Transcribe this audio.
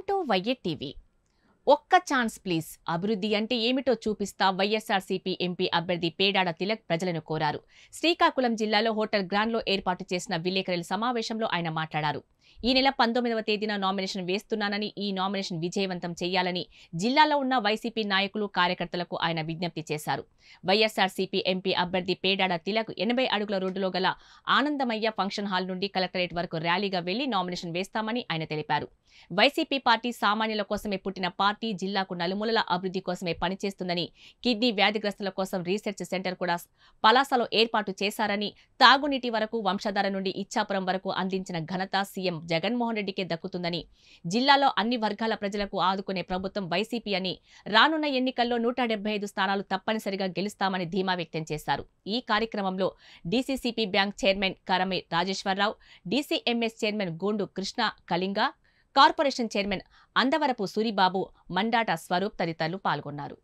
welcome to TV ఒక్క chance please అభివృద్ధి అంటే ఏమిటో చూపిస్తా వైఎస్ఆర్సీపీ ఎంపీ అభ్యర్థి పేడాడ తిలక్ ప్రజలను కోరారు శ్రీకాకుళం జిల్లాలో హోటల్ గ్రాండ్లో ఏర్పాటు చేసిన విలేకరుల సమావేశంలో ఆయన మాట్లాడారు ఈ నెల పంతొమ్మిదవ తేదీన నామినేషన్ వేస్తున్నానని ఈ నామినేషన్ విజయవంతం చేయాలని జిల్లాలో ఉన్న వైసీపీ నాయకులు కార్యకర్తలకు ఆయన విజ్ఞప్తి చేశారు వైఎస్ఆర్సీపీ ఎంపీ అభ్యర్థి పేడాడ తిలక్ ఎనభై అడుగుల రోడ్డులో గల ఆనందమయ్య ఫంక్షన్ హాల్ నుండి కలెక్టరేట్ వరకు ర్యాలీగా వెళ్లి నామినేషన్ వేస్తామని ఆయన తెలిపారు వైసీపీ పార్టీ సామాన్యుల కోసమే పుట్టిన పార్టీ జిల్లాకు నలుమూలల అభివృద్ధి కోసమే పనిచేస్తుందని కిడ్నీ వ్యాధిగ్రస్తుల కోసం రీసెర్చ్ సెంటర్ కూడా పలాసలో ఏర్పాటు చేశారని తాగునీటి వరకు వంశధార నుండి ఇచ్చాపురం వరకు అందించిన ఘనత సీఎం జగన్మోహన్ రెడ్డికే దక్కుతుందని జిల్లాలో అన్ని వర్గాల ప్రజలకు ఆదుకునే ప్రభుత్వం వైసీపీ అని రానున్న ఎన్నికల్లో నూట స్థానాలు తప్పనిసరిగా గెలుస్తామని ధీమా వ్యక్తం చేశారు ఈ కార్యక్రమంలో DCCP bank chairman Karami Rajeswararao DCMS chairman Gondu Krishna Kalinga corporation chairman Andavarapu Suribabu Mandata Swaroop తదితరులు పాల్గొన్నారు